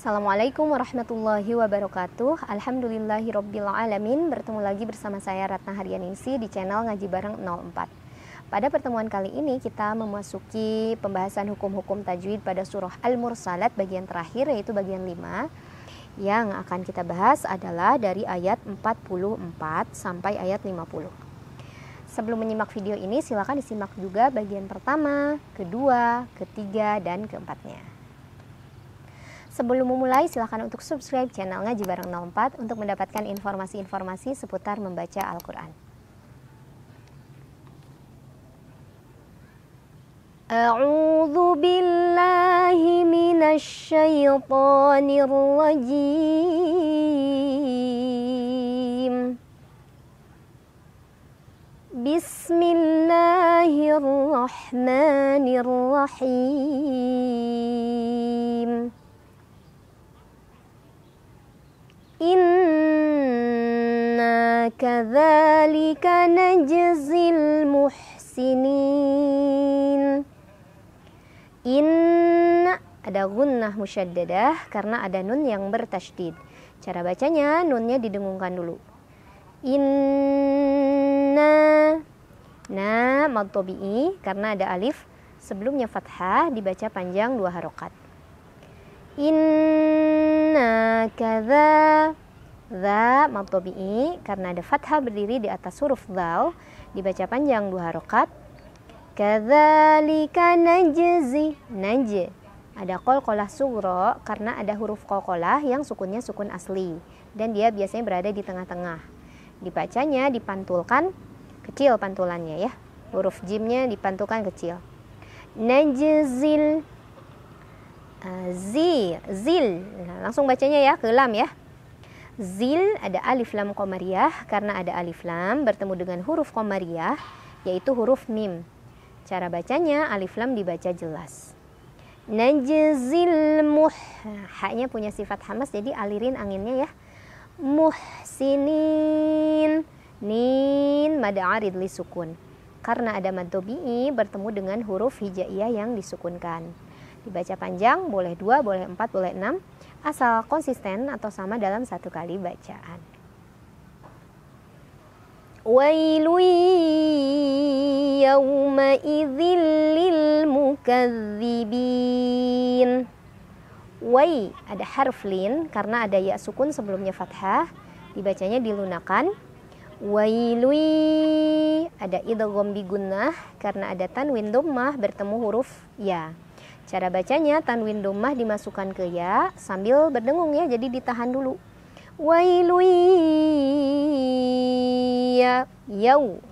Assalamualaikum warahmatullahi wabarakatuh Alhamdulillahirobbilalamin Bertemu lagi bersama saya Ratna Haryaningsi di channel Ngaji Bareng 04 Pada pertemuan kali ini kita memasuki pembahasan hukum-hukum tajwid pada surah Al-Mursalat bagian terakhir yaitu bagian 5 Yang akan kita bahas adalah dari ayat 44 sampai ayat 50 Sebelum menyimak video ini, silakan disimak juga bagian pertama, kedua, ketiga, dan keempatnya. Sebelum memulai, silahkan untuk subscribe channel Ngaji Bareng 04 untuk mendapatkan informasi-informasi seputar membaca Al-Quran. A'udhu billahi minasyaitonir rajim. Bismillahirrahmanirrahim. Inna kathalika najzil muhsinin. Inna ada gunnah musyaddadah karena ada nun yang bertashdid. Cara bacanya nunnya didengungkan dulu. Inna na maltobi'i karena ada alif sebelumnya fathah dibaca panjang dua harokat. Inna kada za mabdobi'i Karena ada fathah berdiri di atas huruf dhal Dibaca panjang dua harokat Kadhalika najzi Naj Ada kolah sugro Karena ada huruf kol kolah yang sukunnya sukun asli Dan dia biasanya berada di tengah-tengah Dibacanya dipantulkan Kecil pantulannya ya Huruf jimnya dipantulkan kecil Najzil Eh, zil, zil. Nah, langsung bacanya ya ke lam ya. Zil ada alif lam komariah karena ada alif lam bertemu dengan huruf komariah yaitu huruf mim. Cara bacanya alif lam dibaca jelas. Najzil muh. Haknya punya sifat hamas jadi alirin anginnya ya. Muhsinin. Nin mada arid li sukun. Karena ada mad bertemu dengan huruf hijaiyah yang disukunkan. Dibaca panjang boleh dua, boleh empat, boleh enam, asal konsisten atau sama dalam satu kali bacaan. Wailu yawma lil mukadzibin. Wai ada harf lin karena ada ya sukun sebelumnya fathah dibacanya dilunakan Wailui ada idgham gunnah karena ada tanwin dhammah bertemu huruf ya. Cara bacanya tanwin domah dimasukkan ke ya sambil berdengung ya, jadi ditahan dulu. Wailui ya yau.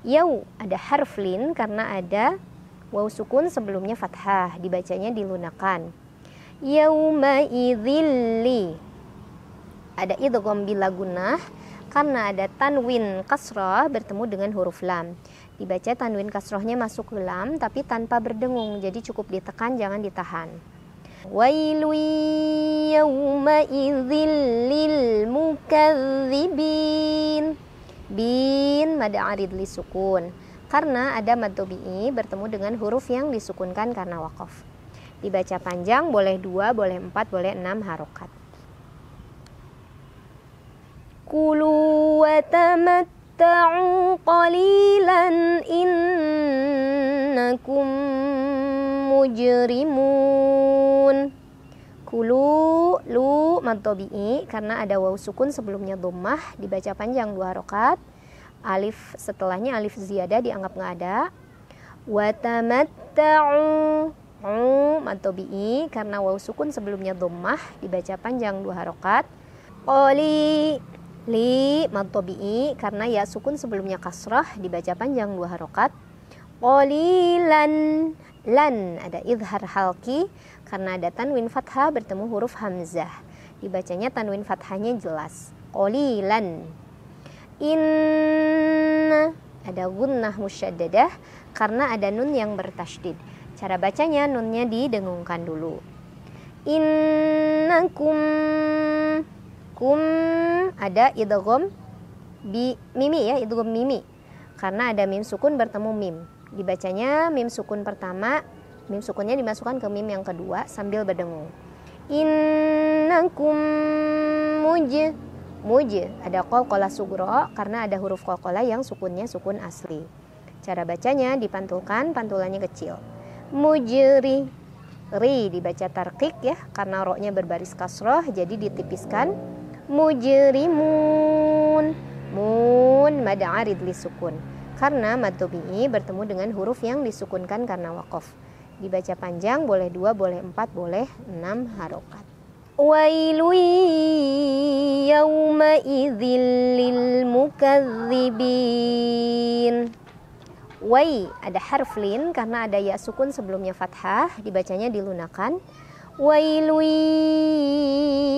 Yau ada harf lin karena ada waw sukun sebelumnya fathah, dibacanya dilunakan. Yauma idzilli. Ada idgham bila gunah karena ada tanwin kasrah bertemu dengan huruf lam dibaca tanwin kasrohnya masuk ke lam tapi tanpa berdengung jadi cukup ditekan jangan ditahan Wailu yawma lil mukadzibin bin mad arid li sukun karena ada mad bertemu dengan huruf yang disukunkan karena wakaf dibaca panjang boleh dua boleh empat boleh enam harokat kulu tamat تَمَتَّعُوا قَلِيلًا إِنَّكُمْ مُجْرِمُونَ kulu lu mantobi'i karena ada waw sukun sebelumnya domah dibaca panjang dua rokat alif setelahnya alif ziyadah dianggap nggak ada watamatta'u mantobi'i karena waw sukun sebelumnya domah dibaca panjang dua harokat qali li mantobi'i karena ya sukun sebelumnya kasrah dibaca panjang dua harokat qalilan lan ada idhar halki karena ada tanwin fathah bertemu huruf hamzah dibacanya tanwin fathahnya jelas qalilan in ada gunnah musyaddadah karena ada nun yang bertasydid cara bacanya nunnya didengungkan dulu innakum kum ada idgham bi mimi ya idgham mimi karena ada mim sukun bertemu mim dibacanya mim sukun pertama mim sukunnya dimasukkan ke mim yang kedua sambil berdengung innakum muj muj ada qalqalah sugro karena ada huruf qalqalah yang sukunnya sukun asli cara bacanya dipantulkan pantulannya kecil mujri ri dibaca tarkik ya karena roknya berbaris kasroh jadi ditipiskan mujrimun mun mad arid sukun karena mad tabi'i bertemu dengan huruf yang disukunkan karena waqaf dibaca panjang boleh dua boleh empat boleh enam harokat Wailu yauma idzil lil mukadzibin Wai ada harf lin karena ada ya sukun sebelumnya fathah dibacanya dilunakan Wailu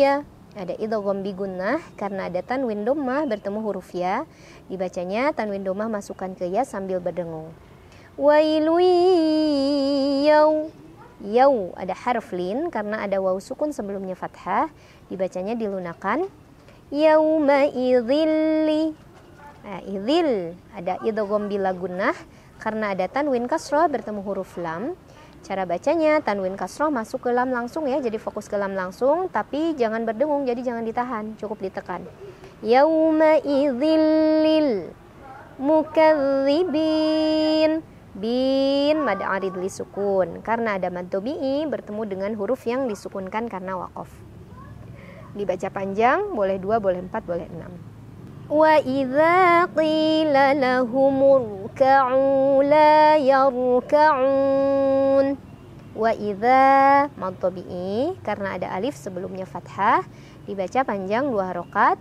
ya ada idogom bigunnah gunnah karena ada tanwin domah bertemu huruf ya. Dibacanya tanwin domah masukkan ke ya sambil berdengung. Wailui yau Yau ada harf lin karena ada waw sukun sebelumnya fathah dibacanya dilunakan yauma idhilli nah, idhil ada idogom bilagunnah gunnah karena ada tanwin kasroh bertemu huruf lam Cara bacanya tanwin kasroh masuk ke lam langsung ya, jadi fokus ke lam langsung, tapi jangan berdengung, jadi jangan ditahan, cukup ditekan. Yauma idzillil mukadzibin bin mad arid sukun karena ada mad bertemu dengan huruf yang disukunkan karena wakof. Dibaca panjang, boleh dua, boleh empat, boleh enam. وإذا قيل لهم اركعوا لا يركعون وإذا mantobi'i karena ada alif sebelumnya fathah dibaca panjang dua harokat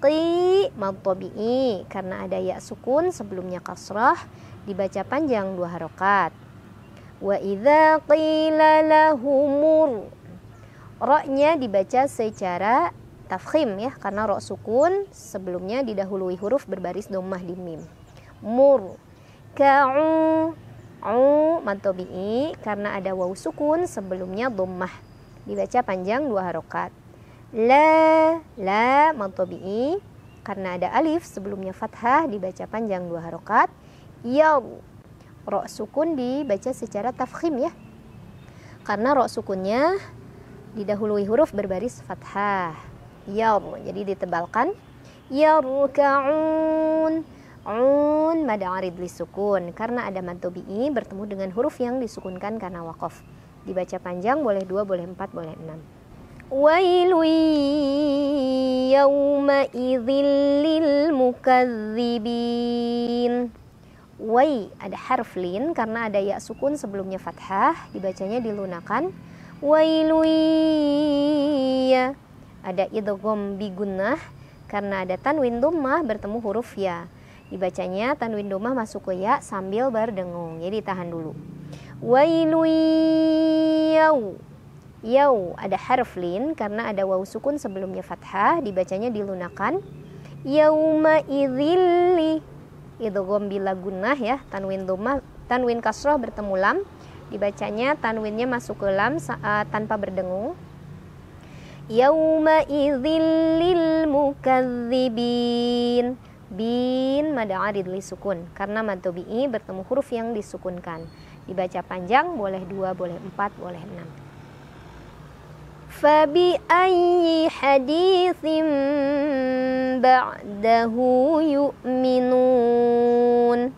qi mantobi'i karena ada ya sukun sebelumnya kasrah dibaca panjang dua harokat wa idza qila lahumur roknya dibaca secara tafkhim ya karena ro sukun sebelumnya didahului huruf berbaris domah di mim mur ka'u u matobi'i karena ada waw sukun sebelumnya domah dibaca panjang dua harokat la la matobi'i karena ada alif sebelumnya fathah dibaca panjang dua harokat yaw ro sukun dibaca secara tafkhim ya karena ro sukunnya didahului huruf berbaris fathah yar jadi ditebalkan yarka'un un mada arid sukun karena ada mad ini bertemu dengan huruf yang disukunkan karena wakof dibaca panjang boleh dua boleh empat boleh enam wailu yawma idzil lil mukadzibin Wai ada harf lin karena ada ya sukun sebelumnya fathah dibacanya dilunakan wailui ya ada idogom bigunah karena ada tanwin duma bertemu huruf ya. Dibacanya tanwin duma masuk ke ya sambil berdengung. Jadi tahan dulu. Wailu yau. Yau ada harf lin karena ada waw sukun sebelumnya fathah dibacanya dilunakan. Yauma idhilli. Idogom bila gunnah ya, tanwin duma tanwin kasroh bertemu lam dibacanya tanwinnya masuk ke lam uh, tanpa berdengung lil mukadzibin bin mada arid sukun karena mad bertemu huruf yang disukunkan dibaca panjang boleh dua boleh empat boleh enam Fabi ayyi hadithim ba'dahu yu'minun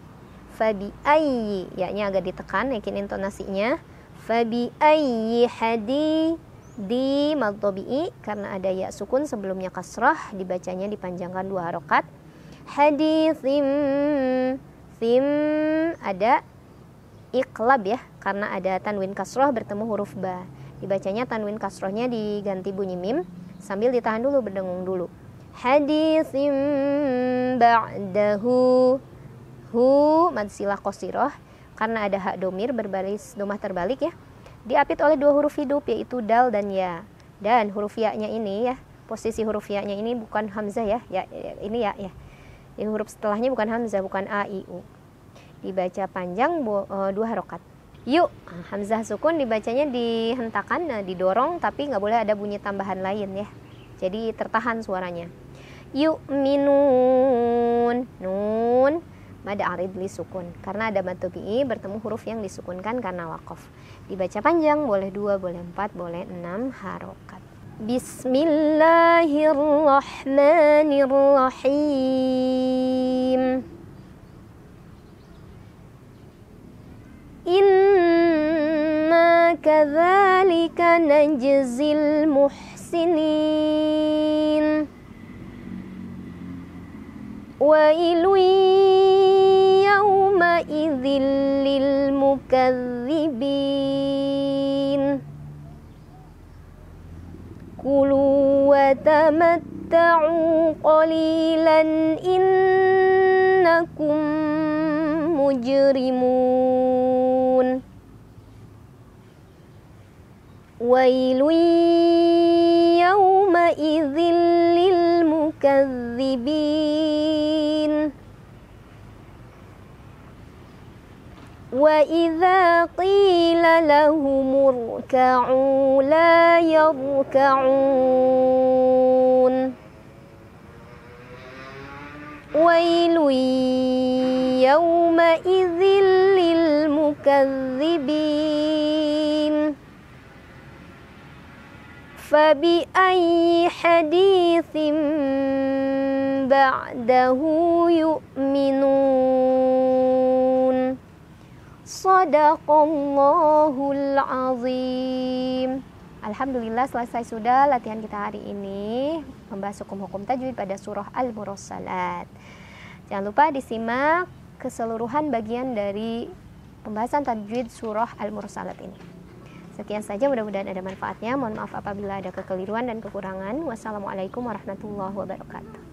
Fabi ayyi ini agak ditekan yakin intonasinya Fabi ayyi hadithin di maltobi'i karena ada ya sukun sebelumnya kasrah dibacanya dipanjangkan dua harokat hadithim sim ada iklab ya karena ada tanwin kasroh bertemu huruf ba dibacanya tanwin kasrohnya diganti bunyi mim sambil ditahan dulu berdengung dulu hadithim ba'dahu hu madsilah kosiroh karena ada hak domir berbaris domah terbalik ya diapit oleh dua huruf hidup yaitu dal dan ya. Dan huruf ya-nya ini ya, posisi huruf ya-nya ini bukan hamzah ya, ya, ya ini ya ya. Di huruf setelahnya bukan hamzah, bukan a i u. Dibaca panjang bu, e, dua harokat. Yuk, hamzah sukun dibacanya dihentakan, nah, didorong tapi nggak boleh ada bunyi tambahan lain ya. Jadi tertahan suaranya. Yuk minun nun mad arid li sukun karena ada bi bertemu huruf yang disukunkan karena wakof dibaca panjang boleh dua boleh empat boleh enam harokat Bismillahirrahmanirrahim Inna kathalika najzil muhsinin Wa iluin ذل المكذبين كلوا وتمتعوا قليلا إنكم مجرمون ويل يومئذ للمكذبين وإذا قيل لهم اركعوا لا يركعون ويل يومئذ للمكذبين فبأي حديث بعده يؤمنون Sadaqallahul azim. Alhamdulillah selesai sudah latihan kita hari ini membahas hukum-hukum tajwid pada surah Al-Mursalat. Jangan lupa disimak keseluruhan bagian dari pembahasan tajwid surah Al-Mursalat ini. Sekian saja mudah-mudahan ada manfaatnya. Mohon maaf apabila ada kekeliruan dan kekurangan. Wassalamualaikum warahmatullahi wabarakatuh.